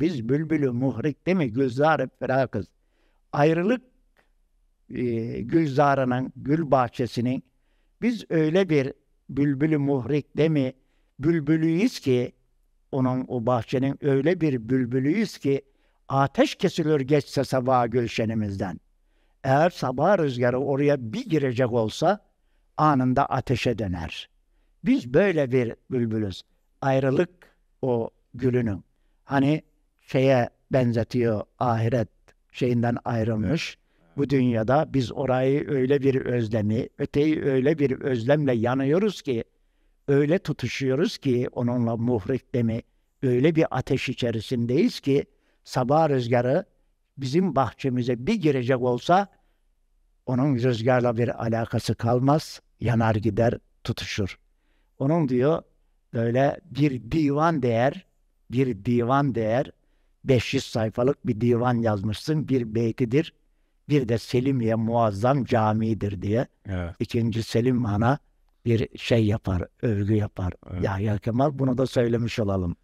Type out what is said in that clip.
Biz bülbülü muhrik değil mi? Gülzar-ı ferakız. Ayrılık e, gülzarının, gül bahçesinin biz öyle bir bülbülü muhrik değil mi? Bülbülüyüz ki onun o bahçenin öyle bir bülbülüyüz ki ateş kesilir geçse sabah gülşenimizden. Eğer sabah rüzgarı oraya bir girecek olsa anında ateşe döner. Biz böyle bir bülbülüz. Ayrılık o gülünün. Hani şeye benzetiyor ahiret şeyinden ayrılmış. Bu dünyada biz orayı öyle bir özlemi, öteyi öyle bir özlemle yanıyoruz ki, öyle tutuşuyoruz ki onunla muhriklemi, öyle bir ateş içerisindeyiz ki sabah rüzgarı bizim bahçemize bir girecek olsa onun rüzgarla bir alakası kalmaz, yanar gider, tutuşur. Onun diyor böyle bir divan değer, bir divan değer 500 sayfalık bir divan yazmışsın. Bir beytidir. Bir de Selimiye Muazzam camidir diye. Evet. İkinci Selim Han'a bir şey yapar, övgü yapar. Evet. Yahya Kemal bunu da söylemiş olalım.